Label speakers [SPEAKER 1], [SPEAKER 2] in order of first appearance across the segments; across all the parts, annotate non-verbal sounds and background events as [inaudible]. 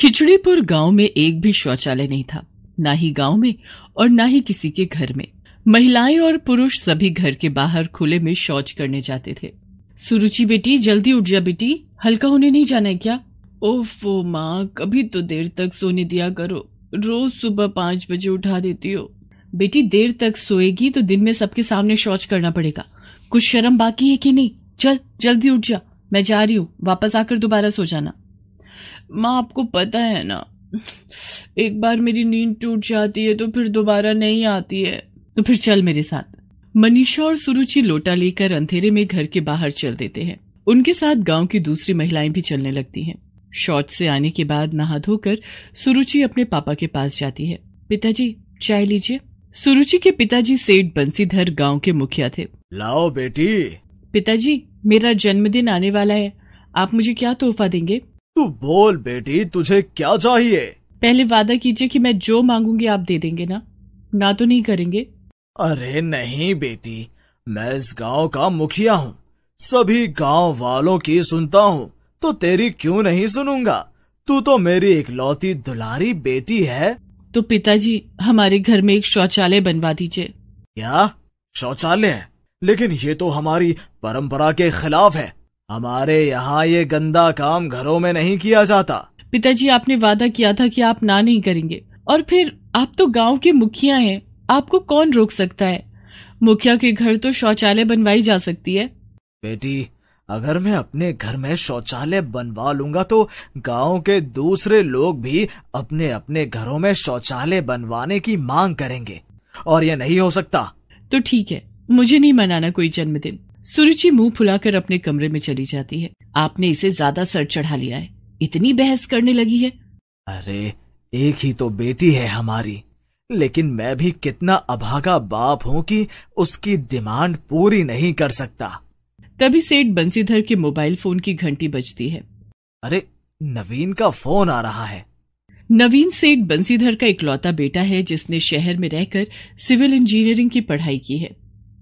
[SPEAKER 1] खिचड़ीपुर गांव में एक भी शौचालय नहीं था न ही गांव में और न ही किसी के घर में महिलाएं और पुरुष सभी घर के बाहर खुले में शौच करने जाते थे सुरुचि बेटी जल्दी उठ जा बेटी हल्का होने नहीं जाना है क्या ओफो माँ कभी तो देर तक सोने दिया करो रोज सुबह पाँच बजे उठा देती हो बेटी देर तक सोएगी तो दिन में सबके सामने शौच करना पड़ेगा कुछ शर्म बाकी है कि नहीं चल जल्दी उठ जा मैं जा रही हूँ वापस आकर दोबारा सो जाना माँ आपको पता है ना एक बार मेरी नींद टूट जाती है तो फिर दोबारा नहीं आती है तो फिर चल मेरे साथ मनीषा और सुरुचि लोटा लेकर अंधेरे में घर के बाहर चल देते हैं उनके साथ गांव की दूसरी महिलाएं भी चलने लगती हैं शौच से आने के बाद नहा धोकर सुरुचि अपने पापा के पास जाती है पिताजी चाय लीजिए सुरुचि के पिताजी सेठ बंसीधर गांव के मुखिया थे लाओ बेटी पिताजी मेरा जन्मदिन आने वाला है आप मुझे क्या तोहफा देंगे
[SPEAKER 2] तू बोल बेटी तुझे क्या चाहिए
[SPEAKER 1] पहले वादा कीजिए कि मैं जो मांगूंगी आप दे देंगे ना ना तो नहीं करेंगे
[SPEAKER 2] अरे नहीं बेटी मैं इस गांव का मुखिया हूँ सभी गांव वालों की सुनता हूँ तो तेरी क्यों नहीं सुनूंगा तू तो मेरी इकलौती दुलारी बेटी है
[SPEAKER 1] तो पिताजी हमारे घर में एक शौचालय बनवा दीजिए
[SPEAKER 2] क्या शौचालय लेकिन ये तो हमारी परंपरा के खिलाफ है हमारे यहाँ ये गंदा काम घरों में
[SPEAKER 1] नहीं किया जाता पिताजी आपने वादा किया था कि आप ना नहीं करेंगे और फिर आप तो गांव के मुखिया हैं आपको कौन रोक सकता है मुखिया के घर तो शौचालय बनवाई जा सकती है
[SPEAKER 2] बेटी अगर मैं अपने घर में शौचालय बनवा लूंगा तो गांव के दूसरे लोग भी अपने अपने घरों में शौचालय बनवाने
[SPEAKER 1] की मांग करेंगे
[SPEAKER 2] और यह नहीं हो सकता
[SPEAKER 1] तो ठीक है मुझे नहीं मनाना कोई जन्मदिन सुरुचि मुंह फुलाकर अपने कमरे में चली जाती है आपने इसे ज्यादा सर चढ़ा लिया है इतनी बहस करने लगी है
[SPEAKER 2] अरे एक ही तो बेटी है हमारी लेकिन मैं भी कितना अभागा बाप हूँ कि उसकी डिमांड पूरी नहीं
[SPEAKER 1] कर सकता तभी सेठ बंसीधर के मोबाइल फोन की घंटी बजती है अरे नवीन का फोन आ रहा है नवीन सेठ बंसीधर का इकलौता बेटा है जिसने शहर में रहकर सिविल इंजीनियरिंग की पढ़ाई की है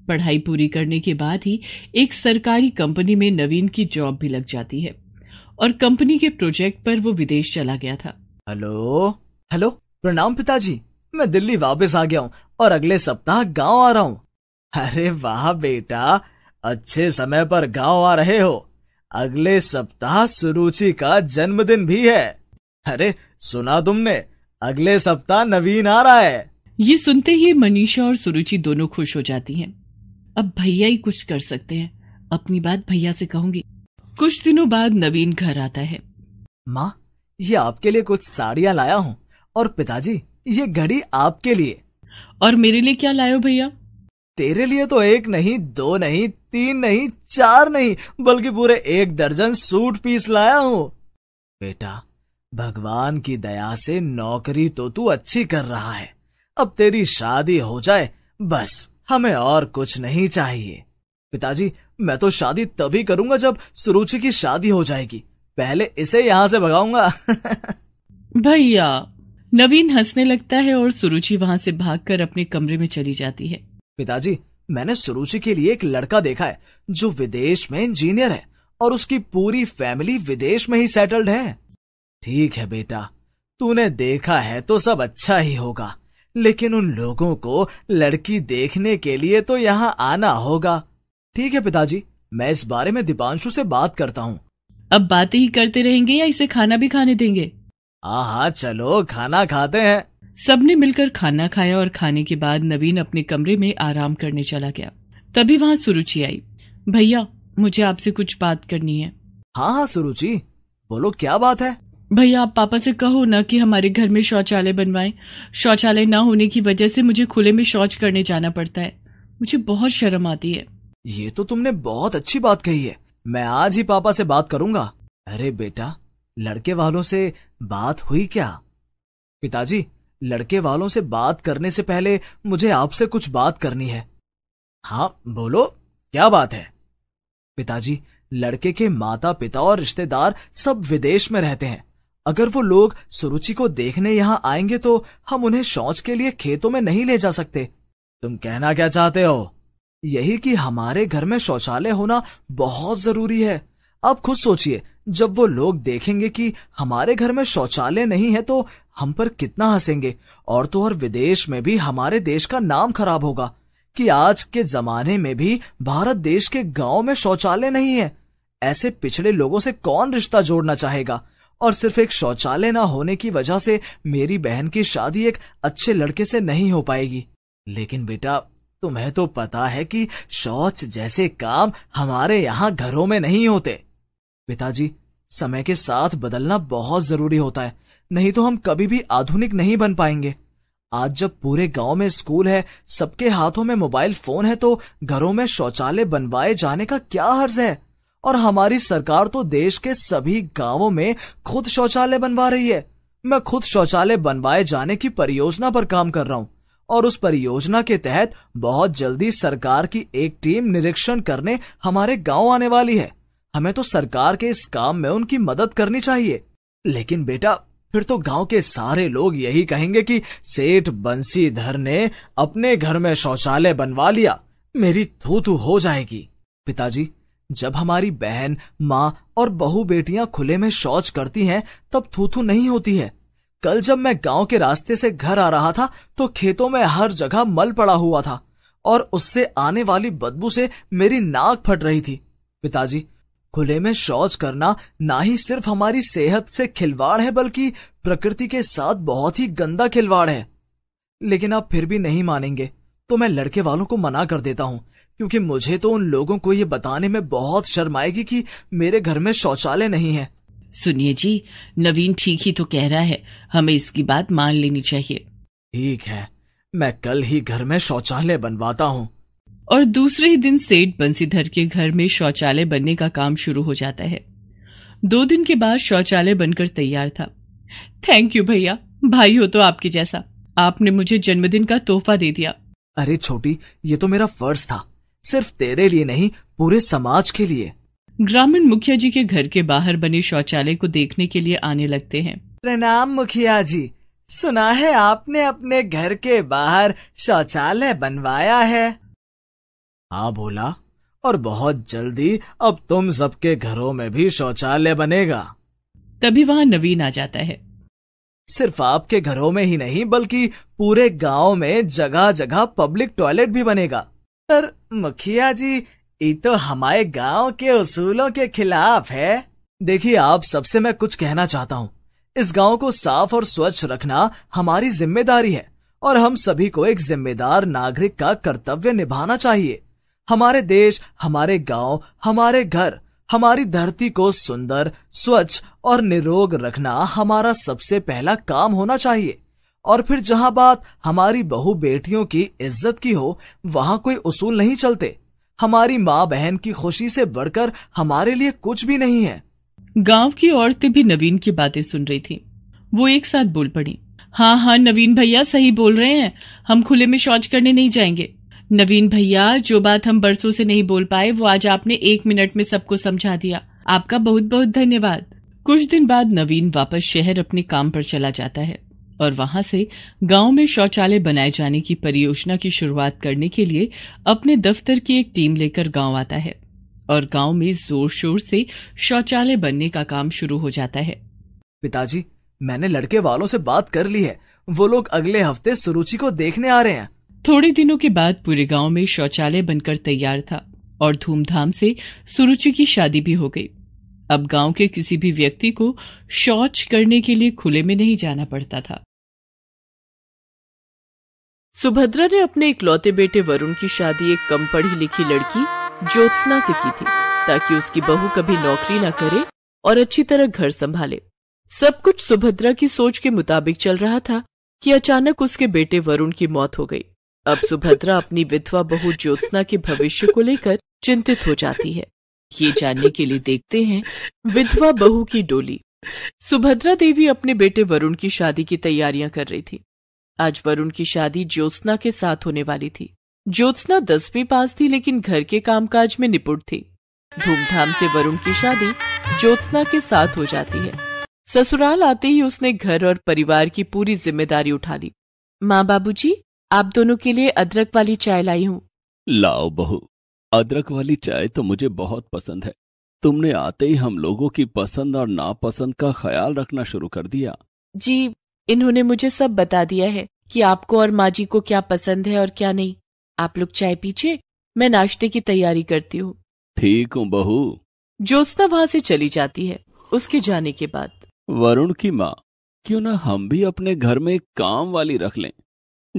[SPEAKER 1] पढ़ाई पूरी करने के बाद ही एक सरकारी कंपनी में नवीन की जॉब भी लग जाती है और कंपनी के प्रोजेक्ट पर वो विदेश चला गया था हेलो हेलो प्रणाम पिताजी मैं
[SPEAKER 2] दिल्ली वापस आ गया हूँ और अगले सप्ताह गांव आ रहा हूँ अरे वाह बेटा अच्छे समय पर गांव आ रहे हो अगले सप्ताह सुरुचि का जन्मदिन भी है अरे सुना तुमने अगले सप्ताह नवीन आ रहा
[SPEAKER 1] है ये सुनते ही मनीषा और सुरुचि दोनों खुश हो जाती हैं अब भैया ही कुछ कर सकते हैं अपनी बात भैया से कहूंगी कुछ दिनों बाद नवीन घर आता है माँ
[SPEAKER 2] ये आपके लिए कुछ साड़ियाँ लाया हूँ और पिताजी ये घड़ी आपके लिए और मेरे लिए क्या लाए भैया तेरे लिए तो एक नहीं दो नहीं तीन नहीं चार नहीं बल्कि पूरे एक दर्जन सूट पीस लाया हूँ बेटा भगवान की दया से नौकरी तो तू अच्छी कर रहा है अब तेरी शादी हो जाए बस हमें और कुछ नहीं चाहिए पिताजी मैं तो शादी तभी करूंगा जब सुरुचि की शादी हो जाएगी पहले इसे यहाँ से भगाऊंगा [laughs]
[SPEAKER 1] भैया नवीन हंसने लगता है और सुरुचि वहाँ से भागकर अपने कमरे में चली जाती है पिताजी मैंने सुरुचि के लिए एक लड़का
[SPEAKER 2] देखा है जो विदेश में इंजीनियर है और उसकी पूरी फैमिली विदेश में ही सेटल्ड है ठीक है बेटा तूने देखा है तो सब अच्छा ही होगा लेकिन उन लोगों को लड़की देखने के लिए तो यहाँ आना होगा ठीक है पिताजी मैं इस बारे में दीपांशु से बात करता हूँ अब बातें ही करते रहेंगे या
[SPEAKER 1] इसे खाना भी खाने देंगे हाँ हाँ चलो खाना खाते हैं सबने मिलकर खाना खाया और खाने के बाद नवीन अपने कमरे में आराम करने चला गया तभी वहाँ सुरुचि आई भैया मुझे आपसे कुछ बात करनी है हाँ हाँ सुरुचि बोलो क्या बात है भैया आप पापा से कहो ना कि हमारे घर में शौचालय बनवाएं शौचालय ना होने की वजह से मुझे खुले में शौच करने जाना पड़ता है मुझे बहुत शर्म आती है
[SPEAKER 2] ये तो तुमने बहुत अच्छी बात कही है मैं आज ही पापा से बात करूंगा अरे बेटा लड़के वालों से बात हुई क्या पिताजी लड़के वालों से बात करने से पहले मुझे आपसे कुछ बात करनी है हाँ बोलो क्या बात है पिताजी लड़के के माता पिता और रिश्तेदार सब विदेश में रहते हैं अगर वो लोग सुरुचि को देखने यहाँ आएंगे तो हम उन्हें शौच के लिए खेतों में नहीं ले जा सकते तुम कहना क्या चाहते हो यही कि हमारे घर में शौचालय होना बहुत जरूरी है आप खुद सोचिए जब वो लोग देखेंगे कि हमारे घर में शौचालय नहीं है तो हम पर कितना हंसेंगे और तो और विदेश में भी हमारे देश का नाम खराब होगा कि आज के जमाने में भी भारत देश के गांव में शौचालय नहीं है ऐसे पिछड़े लोगों से कौन रिश्ता जोड़ना चाहेगा और सिर्फ एक शौचालय ना होने की वजह से मेरी बहन की शादी एक अच्छे लड़के से नहीं हो पाएगी लेकिन बेटा तुम्हें तो पता है कि शौच जैसे काम हमारे यहाँ घरों में नहीं होते पिताजी समय के साथ बदलना बहुत जरूरी होता है नहीं तो हम कभी भी आधुनिक नहीं बन पाएंगे आज जब पूरे गांव में स्कूल है सबके हाथों में मोबाइल फोन है तो घरों में शौचालय बनवाए जाने का क्या हर्ज है और हमारी सरकार तो देश के सभी गांवों में खुद शौचालय बनवा रही है मैं खुद शौचालय बनवाए जाने की परियोजना पर काम कर रहा हूँ और उस परियोजना के तहत बहुत जल्दी सरकार की एक टीम निरीक्षण करने हमारे गांव आने वाली है हमें तो सरकार के इस काम में उनकी मदद करनी चाहिए लेकिन बेटा फिर तो गांव के सारे लोग यही कहेंगे कि सेठ बंसीधर ने अपने घर में शौचालय बनवा लिया मेरी थू हो जाएगी पिताजी जब हमारी बहन माँ और बहु बेटियां खुले में शौच करती हैं तब थूथू नहीं होती है कल जब मैं गांव के रास्ते से घर आ रहा था तो खेतों में हर जगह मल पड़ा हुआ था और उससे आने वाली बदबू से मेरी नाक फट रही थी पिताजी खुले में शौच करना ना ही सिर्फ हमारी सेहत से खिलवाड़ है बल्कि प्रकृति के साथ बहुत ही गंदा खिलवाड़ है लेकिन आप फिर भी नहीं मानेंगे तो मैं लड़के वालों को मना कर देता हूँ क्योंकि मुझे तो उन लोगों को ये बताने में बहुत शर्म आएगी कि मेरे घर में शौचालय नहीं है सुनिए जी
[SPEAKER 1] नवीन ठीक ही तो कह रहा है हमें इसकी बात मान लेनी चाहिए ठीक है मैं कल ही घर में शौचालय बनवाता हूँ और दूसरे ही दिन सेठ बंसीधर के घर में शौचालय बनने का काम शुरू हो जाता है दो दिन के बाद शौचालय बनकर तैयार था थैंक यू भैया भाई हो तो आपके जैसा आपने मुझे जन्मदिन का तोहफा दे दिया
[SPEAKER 2] अरे छोटी ये तो मेरा फर्ज था सिर्फ तेरे लिए नहीं
[SPEAKER 1] पूरे समाज के लिए ग्रामीण मुखिया जी के घर के बाहर बने शौचालय को देखने के लिए आने लगते हैं
[SPEAKER 2] प्रणाम मुखिया जी सुना है आपने अपने घर के बाहर शौचालय बनवाया है
[SPEAKER 1] हाँ बोला
[SPEAKER 2] और बहुत जल्दी अब तुम सबके घरों में भी शौचालय बनेगा
[SPEAKER 1] तभी वहाँ नवीन आ जाता है
[SPEAKER 2] सिर्फ आपके घरों में ही नहीं बल्कि पूरे गांव में जगह जगह पब्लिक टॉयलेट भी बनेगा पर मुखिया जी ये तो हमारे गांव के उसूलों के खिलाफ है देखिए आप सबसे मैं कुछ कहना चाहता हूँ इस गांव को साफ और स्वच्छ रखना हमारी जिम्मेदारी है और हम सभी को एक जिम्मेदार नागरिक का कर्तव्य निभाना चाहिए हमारे देश हमारे गांव, हमारे घर हमारी धरती को सुंदर स्वच्छ और निरोग रखना हमारा सबसे पहला काम होना चाहिए और फिर जहां बात हमारी बहु बेटियों की इज्जत की हो वहां कोई उसूल नहीं चलते हमारी माँ
[SPEAKER 1] बहन की खुशी से बढ़कर हमारे लिए कुछ भी नहीं है गांव की औरतें भी नवीन की बातें सुन रही थी वो एक साथ बोल पड़ी हाँ हाँ नवीन भैया सही बोल रहे हैं हम खुले में शौच करने नहीं जाएंगे नवीन भैया जो बात हम बरसों से नहीं बोल पाए वो आज आपने एक मिनट में सबको समझा दिया आपका बहुत बहुत धन्यवाद कुछ दिन बाद नवीन वापस शहर अपने काम पर चला जाता है और वहां से गांव में शौचालय बनाए जाने की परियोजना की शुरुआत करने के लिए अपने दफ्तर की एक टीम लेकर गांव आता है और गांव में जोर शोर से शौचालय बनने का काम शुरू हो जाता है
[SPEAKER 2] पिताजी मैंने लड़के वालों से बात कर ली है वो लोग अगले हफ्ते सुरुचि को
[SPEAKER 1] देखने आ रहे हैं थोड़े दिनों के बाद पूरे गांव में शौचालय बनकर तैयार था और धूमधाम से सुरुचि की शादी भी हो गई अब गांव के किसी भी व्यक्ति को शौच करने के लिए खुले में नहीं जाना पड़ता था सुभद्रा ने अपने इकलौते बेटे वरुण की शादी एक कम पढ़ी लिखी लड़की ज्योत्सना से की थी ताकि उसकी बहू कभी नौकरी ना करे और अच्छी तरह घर संभाले सब कुछ सुभद्रा की सोच के मुताबिक चल रहा था कि अचानक उसके बेटे वरुण की मौत हो गई अब सुभद्रा अपनी विधवा बहू ज्योत्सना के भविष्य को लेकर चिंतित हो जाती है ये जानने के लिए देखते हैं विधवा बहू की डोली सुभद्रा देवी अपने बेटे वरुण की शादी की तैयारियां कर रही थी आज वरुण की शादी ज्योत्सना के साथ होने वाली थी ज्योत्सना दसवीं पास थी लेकिन घर के कामकाज में निपुट थी धूमधाम से वरुण की शादी ज्योत्सना के साथ हो जाती है ससुराल आते ही उसने घर और परिवार की पूरी जिम्मेदारी उठा ली माँ बाबू आप दोनों के लिए अदरक वाली चाय लाई हूँ
[SPEAKER 3] लाओ बहू अदरक वाली चाय तो मुझे बहुत पसंद है तुमने आते ही हम लोगों की पसंद और नापसंद का ख्याल रखना शुरू कर दिया
[SPEAKER 1] जी इन्होंने मुझे सब बता दिया है कि आपको और माँ जी को क्या पसंद है और क्या नहीं आप लोग चाय पीछे मैं नाश्ते की तैयारी करती हूँ
[SPEAKER 3] ठीक हूँ बहू
[SPEAKER 1] ज्योत्ना वहाँ से चली जाती है उसके जाने के बाद
[SPEAKER 3] वरुण की माँ क्यों ना हम भी अपने घर में काम वाली रख लें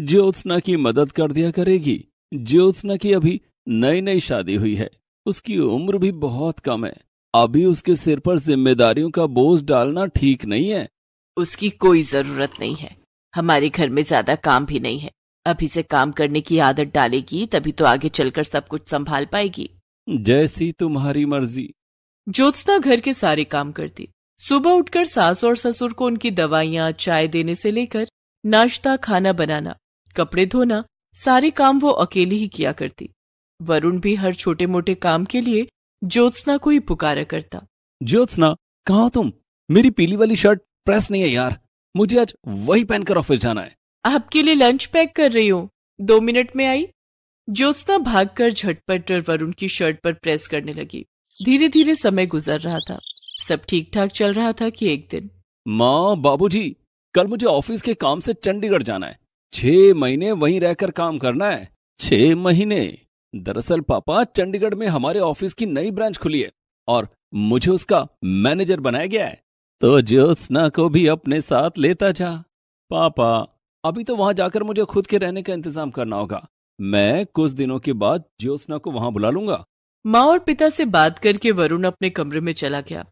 [SPEAKER 3] ज्योत्सना की मदद कर दिया करेगी ज्योत्सना की अभी नई नई शादी हुई है उसकी उम्र भी बहुत कम है अभी उसके सिर पर जिम्मेदारियों का बोझ डालना ठीक नहीं है
[SPEAKER 1] उसकी कोई जरूरत नहीं है हमारे घर में ज्यादा काम भी नहीं है अभी से काम करने की आदत डालेगी तभी तो आगे चलकर सब कुछ संभाल पाएगी जैसी तुम्हारी मर्जी ज्योत्सना घर के सारे काम करती सुबह उठकर सास और ससुर को उनकी दवाइयाँ चाय देने से लेकर नाश्ता खाना बनाना कपड़े धोना सारे काम वो अकेली ही किया करती वरुण भी हर छोटे मोटे काम के लिए ज्योत्सना को ही पुकारा करता
[SPEAKER 3] ज्योत्सना कहा तुम मेरी पीली वाली शर्ट प्रेस नहीं है यार मुझे आज वही पहनकर ऑफिस जाना है
[SPEAKER 1] आपके लिए लंच पैक कर रही हूँ दो मिनट में आई भाग भागकर झटपट वरुण की शर्ट पर प्रेस करने लगी धीरे धीरे समय गुजर रहा था सब ठीक ठाक चल रहा था कि एक दिन
[SPEAKER 3] माँ बाबूजी कल मुझे ऑफिस के काम से चंडीगढ़ जाना है छह महीने वहीं रहकर काम करना है छह महीने दरअसल पापा चंडीगढ़ में हमारे ऑफिस की नई ब्रांच खुली है और मुझे उसका मैनेजर बनाया गया है तो ज्योत्सना को भी अपने साथ लेता जा पापा अभी तो वहां जाकर मुझे खुद के रहने का इंतजाम करना होगा मैं कुछ दिनों के बाद ज्योत्सना को वहां बुला लूंगा
[SPEAKER 1] माँ और पिता से बात करके वरुण अपने कमरे में चला गया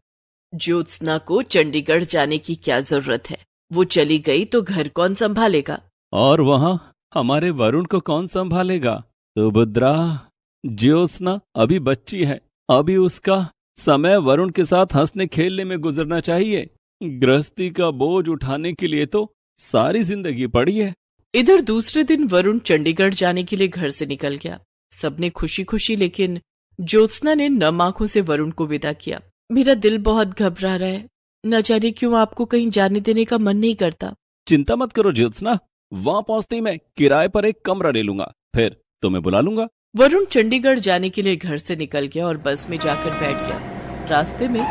[SPEAKER 1] ज्योत्सना को चंडीगढ़ जाने की क्या जरूरत है वो चली गई तो घर कौन संभालेगा
[SPEAKER 3] और वहाँ हमारे वरुण को कौन संभालेगा सुभद्रा ज्योत्सना अभी बच्ची है अभी उसका समय वरुण के साथ हंसने खेलने में गुजरना चाहिए गृहस्थी का बोझ उठाने के लिए तो सारी जिंदगी पड़ी है
[SPEAKER 1] इधर दूसरे दिन वरुण चंडीगढ़ जाने के लिए घर से निकल गया सबने खुशी खुशी लेकिन ज्योत्सना ने नम आंखों से वरुण को विदा किया मेरा दिल बहुत घबरा रहा है न जाने क्यों आपको कहीं जाने देने का मन नहीं करता
[SPEAKER 3] चिंता मत करो ज्योत्सना वहाँ पहुँचते ही मैं किराए पर एक कमरा ले लूंगा फिर तुम्हें बुला लूंगा
[SPEAKER 1] वरुण चंडीगढ़ जाने के लिए घर से निकल गया और बस में जाकर बैठ गया रास्ते में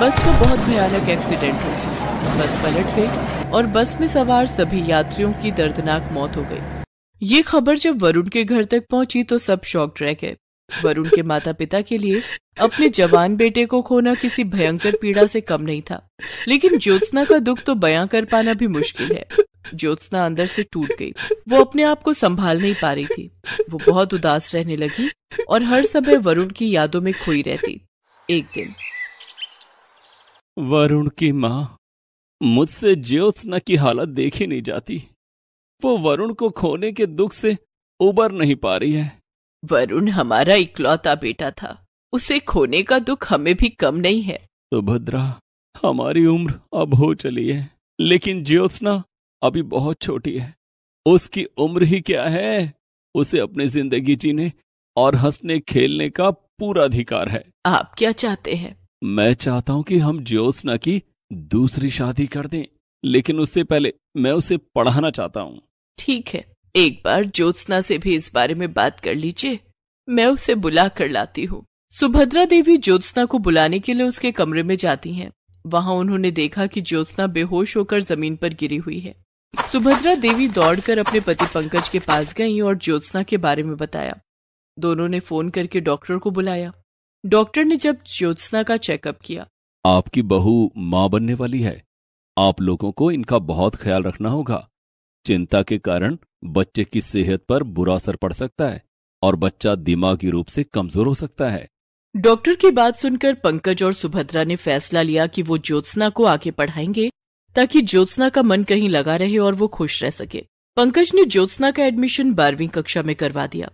[SPEAKER 1] बस का बहुत भयानक एक्सीडेंट हो बस पलट गई और बस में सवार सभी यात्रियों की दर्दनाक मौत हो गई ये खबर जब वरुण के घर तक पहुंची तो सब शॉक रह गए वरुण के माता पिता के लिए अपने जवान बेटे को खोना किसी भयंकर पीड़ा से कम नहीं था लेकिन ज्योत्ना का दुख तो बयां कर पाना भी मुश्किल है ज्योत्सना अंदर से टूट गई वो अपने आप को संभाल नहीं पा रही थी वो बहुत उदास रहने लगी और हर समय वरुण की यादों में खोई रहती एक दिन
[SPEAKER 3] वरुण की माँ मुझसे ज्योत्सना की हालत देखी नहीं जाती वो वरुण को खोने
[SPEAKER 1] के दुख से उबर नहीं पा रही है वरुण हमारा इकलौता बेटा था उसे खोने का दुख हमें भी कम नहीं है सुभद्रा हमारी उम्र
[SPEAKER 3] अब हो चली है लेकिन ज्योत्सना अभी बहुत छोटी है उसकी उम्र ही क्या है उसे अपनी जिंदगी जीने और हंसने खेलने का पूरा अधिकार है
[SPEAKER 1] आप क्या चाहते हैं
[SPEAKER 3] मैं चाहता हूँ कि हम ज्योत्सना की दूसरी शादी कर दें लेकिन उससे पहले
[SPEAKER 1] मैं उसे पढ़ाना चाहता हूँ ठीक है एक बार ज्योत्सना से भी इस बारे में बात कर लीजिए मैं उसे बुला कर लाती हूँ सुभद्रा देवी ज्योत्सना को बुलाने के लिए उसके कमरे में जाती हैं। वहाँ उन्होंने देखा कि ज्योत्सना बेहोश होकर जमीन पर गिरी हुई है सुभद्रा देवी दौड़कर अपने पति पंकज के पास गई और ज्योत्सना के बारे में बताया दोनों ने फोन करके डॉक्टर को बुलाया डॉक्टर ने जब ज्योत्सना का चेकअप किया
[SPEAKER 3] आपकी बहू माँ बनने वाली है आप लोगों को इनका बहुत ख्याल रखना होगा चिंता के कारण बच्चे की सेहत पर बुरा असर पड़ सकता है और बच्चा दिमागी रूप से कमजोर हो सकता है
[SPEAKER 1] डॉक्टर की बात सुनकर पंकज और सुभद्रा ने फैसला लिया कि वो ज्योत्सना को आगे पढ़ाएंगे ताकि ज्योत्सना का मन कहीं लगा रहे और वो खुश रह सके पंकज ने ज्योत्सना का एडमिशन बारहवीं कक्षा में करवा दिया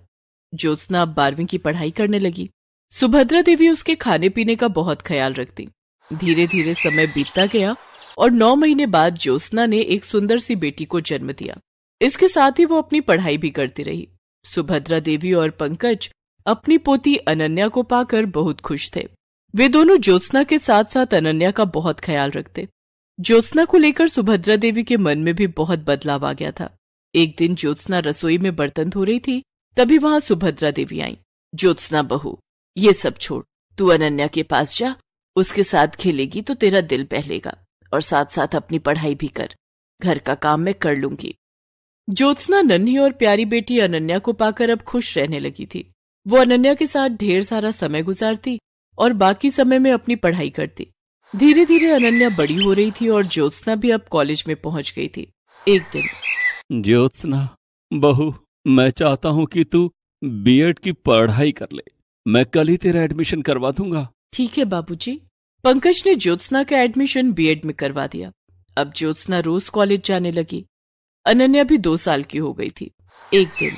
[SPEAKER 1] ज्योत्सना अब बारहवीं की पढ़ाई करने लगी सुभद्रा देवी उसके खाने पीने का बहुत ख्याल रखती धीरे धीरे समय बीतता गया और नौ महीने बाद ज्योत्सना ने एक सुंदर सी बेटी को जन्म दिया इसके साथ ही वो अपनी पढ़ाई भी करती रही सुभद्रा देवी और पंकज अपनी पोती अनन्या को पाकर बहुत खुश थे वे दोनों ज्योत्सना के साथ साथ अनन्या का बहुत ख्याल रखते ज्योत्सना को लेकर सुभद्रा देवी के मन में भी बहुत बदलाव आ गया था एक दिन ज्योत्सना रसोई में बर्तन धो रही थी तभी वहां सुभद्रा देवी आई ज्योत्सना बहू ये सब छोड़ तू अनन्या के पास जा उसके साथ खेलेगी तो तेरा दिल बहलेगा और साथ साथ अपनी पढ़ाई भी कर घर का काम मैं कर लूंगी ज्योत्सना नन्ही और प्यारी बेटी अनन्या को पाकर अब खुश रहने लगी थी वो अनन्या के साथ ढेर सारा समय गुजारती और बाकी समय में अपनी पढ़ाई करती धीरे धीरे अनन्या बड़ी हो रही थी और ज्योत्सना भी अब कॉलेज में पहुंच गई थी एक दिन
[SPEAKER 3] ज्योत्सना बहू मैं चाहता हूँ कि तू बीएड की पढ़ाई कर ले मैं कल ही तेरा
[SPEAKER 1] एडमिशन करवा दूंगा ठीक है बाबूजी पंकज ने ज्योत्सना का एडमिशन बीएड में करवा दिया अब ज्योत्सना रोज कॉलेज जाने लगी अनन्या भी दो साल की हो गई थी एक दिन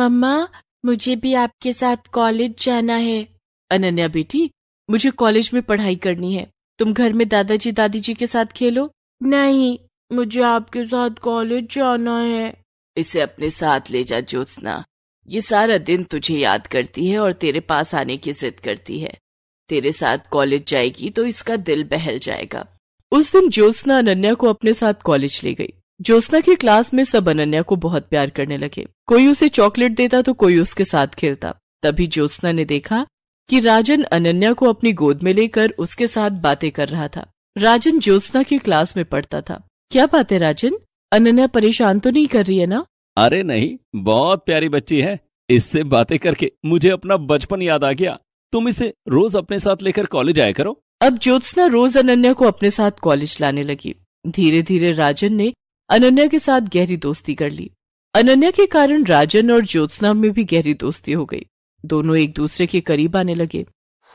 [SPEAKER 1] मम्मा मुझे भी आपके साथ कॉलेज जाना है अनन्या बेटी मुझे कॉलेज में पढ़ाई करनी है तुम घर में दादाजी दादी जी के साथ खेलो नहीं मुझे आपके साथ कॉलेज जाना है इसे अपने साथ ले जा ज्योत्सना ये सारा दिन तुझे याद करती है और तेरे पास आने की जिद करती है तेरे साथ कॉलेज जाएगी तो इसका दिल बहल जाएगा उस दिन ज्योत्सना अनन्या को अपने साथ कॉलेज ले गई ज्योत्सना की क्लास में सब अनन्या को बहुत प्यार करने लगे कोई उसे चॉकलेट देता तो कोई उसके साथ खेलता तभी ज्योत्सना ने देखा कि राजन अनन्या को अपनी गोद में लेकर उसके साथ बातें कर रहा था राजन ज्योत्सना की क्लास में पढ़ता था क्या बात है राजन अनन्या परेशान तो नहीं कर रही है ना
[SPEAKER 3] अरे नहीं बहुत प्यारी बच्ची है इससे बातें करके मुझे अपना बचपन याद आ गया तुम इसे रोज अपने साथ लेकर कॉलेज आया करो
[SPEAKER 1] अब ज्योत्सना रोज अनन्या को अपने साथ कॉलेज लाने लगी धीरे धीरे राजन ने अनन्या के साथ गहरी दोस्ती कर ली अनन्या के कारण राजन और ज्योत्सना में भी गहरी दोस्ती हो गई दोनों एक दूसरे के करीब आने लगे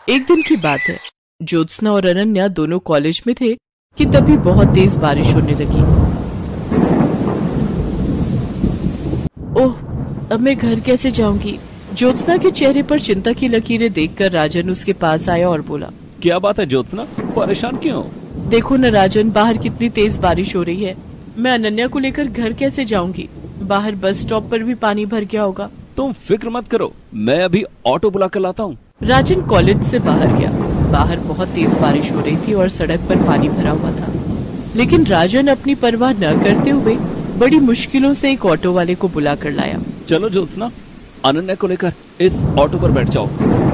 [SPEAKER 1] एक दिन की बात है ज्योत्सना और अनन्या दोनों कॉलेज में थे कि तभी बहुत तेज बारिश होने लगी ओह अब मैं घर कैसे जाऊंगी ज्योत्सना के चेहरे पर चिंता की लकीरें देखकर राजन उसके पास आया और बोला
[SPEAKER 3] क्या बात है ज्योत्सना परेशान क्यों
[SPEAKER 1] देखो न राजन बाहर कितनी तेज बारिश हो रही है मैं अनन्या को लेकर घर कैसे जाऊंगी बाहर बस स्टॉप पर भी पानी भर गया होगा
[SPEAKER 3] तुम फिक्र मत करो मैं अभी ऑटो बुला कर लाता हूँ
[SPEAKER 1] राजन कॉलेज से बाहर गया बाहर बहुत तेज बारिश हो रही थी और सड़क पर पानी भरा हुआ था लेकिन राजन अपनी परवाह न करते हुए बड़ी मुश्किलों से एक ऑटो वाले को बुला कर लाया
[SPEAKER 3] चलो ज्योत्सना अनन्या को लेकर इस ऑटो पर बैठ जाओ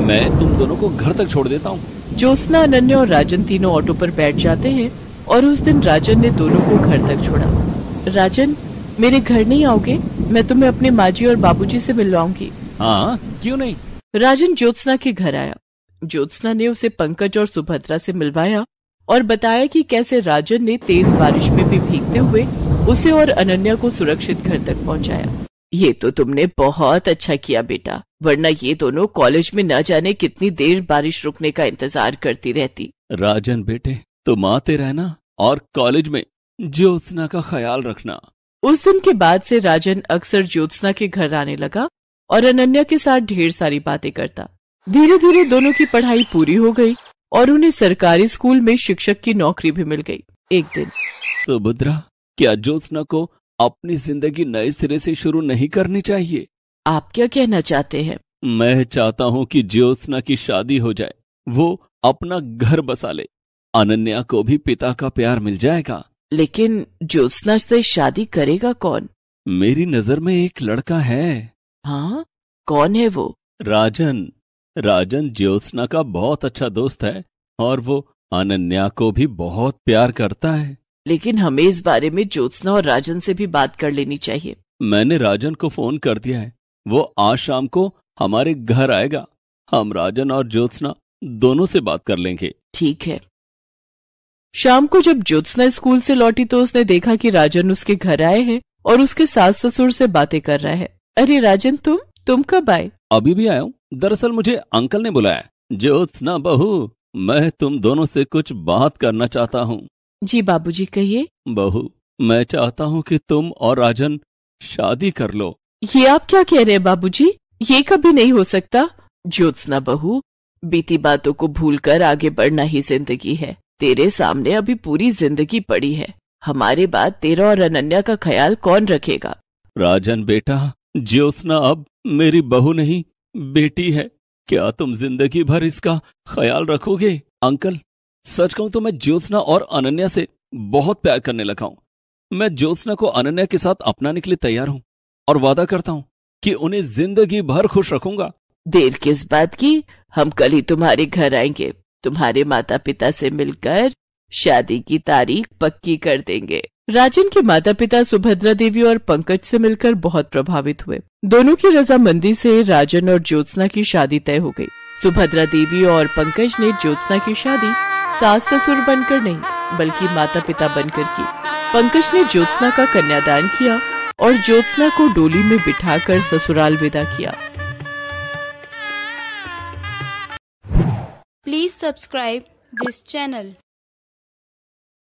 [SPEAKER 3] मैं तुम दोनों को
[SPEAKER 1] घर तक छोड़ देता हूँ ज्योत्सना अनन्या और राजन तीनों ऑटो पर बैठ जाते हैं और उस दिन राजन ने दोनों को घर तक छोड़ा राजन मेरे घर नहीं आओगे मैं तुम्हें अपने माँ जी और बाबूजी से मिलवाऊंगी हाँ क्यों नहीं राजन ज्योत्सना के घर आया ज्योत्सना ने उसे पंकज और सुभद्रा से मिलवाया और बताया कि कैसे राजन ने तेज बारिश में भी भीगते हुए उसे और अनन्या को सुरक्षित घर तक पहुँचाया ये तो तुमने बहुत अच्छा किया बेटा वरना ये दोनों कॉलेज में न जाने कितनी देर बारिश रुकने का इंतजार करती रहती
[SPEAKER 3] राजन बेटे तुम आते रहना और कॉलेज में ज्योत्सना का ख्याल रखना
[SPEAKER 1] उस दिन के बाद से राजन अक्सर ज्योत्सना के घर आने लगा और अनन्या के साथ ढेर सारी बातें करता धीरे धीरे दोनों की पढ़ाई पूरी हो गई और उन्हें सरकारी स्कूल में शिक्षक की नौकरी भी मिल गई एक दिन
[SPEAKER 3] सुभद्रा क्या ज्योत्सना को अपनी जिंदगी नए सिरे से शुरू नहीं
[SPEAKER 1] करनी चाहिए आप क्या कहना चाहते हैं
[SPEAKER 3] मैं चाहता हूँ कि ज्योत्सना की शादी हो जाए वो अपना घर बसा ले अनन्या को भी पिता का प्यार मिल जाएगा
[SPEAKER 1] लेकिन ज्योत्सना से शादी करेगा कौन
[SPEAKER 3] मेरी नजर में एक लड़का है हाँ कौन है वो राजन राजन ज्योत्सना का बहुत अच्छा दोस्त है और वो अनन्या को भी बहुत प्यार करता है
[SPEAKER 1] लेकिन हमें इस बारे में ज्योत्सना और राजन से भी बात कर लेनी चाहिए
[SPEAKER 3] मैंने राजन को फोन कर दिया है वो आज शाम को हमारे घर आएगा हम राजन और ज्योत्सना दोनों से बात कर लेंगे ठीक है
[SPEAKER 1] शाम को जब ज्योत्सना स्कूल से लौटी तो उसने देखा कि राजन उसके घर आए हैं और उसके सास ससुर से बातें कर रहा है अरे राजन तुम तुम कब आए
[SPEAKER 3] अभी भी आया हूँ दरअसल मुझे अंकल ने बुलाया ज्योत्सना बहू मैं तुम दोनों से कुछ बात करना चाहता हूँ
[SPEAKER 1] जी बाबूजी कहिए
[SPEAKER 3] बहू मैं चाहता हूँ कि तुम और राजन शादी कर लो
[SPEAKER 1] ये आप क्या कह रहे हैं बाबूजी ये कभी नहीं हो सकता ज्योत्सना बहू बीती बातों को भूलकर आगे बढ़ना ही जिंदगी है तेरे सामने अभी पूरी जिंदगी पड़ी है हमारे बाद तेरा और अनन्या का ख्याल कौन रखेगा
[SPEAKER 3] राजन बेटा ज्योत्ना अब मेरी बहू नहीं बेटी है क्या तुम जिंदगी भर इसका ख्याल रखोगे अंकल सच कहूं तो मैं ज्योत्सना और अनन्या से बहुत प्यार करने लगा हूं मैं ज्योत्सना को अनन्या के साथ अपनाने के लिए तैयार हूं और वादा करता हूं कि उन्हें जिंदगी भर खुश रखूंगा
[SPEAKER 1] देर किस बात की हम कल ही तुम्हारे घर आएंगे तुम्हारे माता पिता से मिलकर शादी की तारीख पक्की कर देंगे राजन के माता पिता सुभद्रा देवी और पंकज से मिलकर बहुत प्रभावित हुए दोनों की रजामंदी से राजन और ज्योत्सना की शादी तय हो गई सुभद्रा देवी और पंकज ने ज्योत्सना की शादी सास ससुर बनकर नहीं बल्कि माता पिता बनकर की पंकज ने ज्योत्सना का कन्यादान किया और ज्योत्सना को डोली में बिठाकर ससुराल विदा किया
[SPEAKER 2] Please subscribe this channel.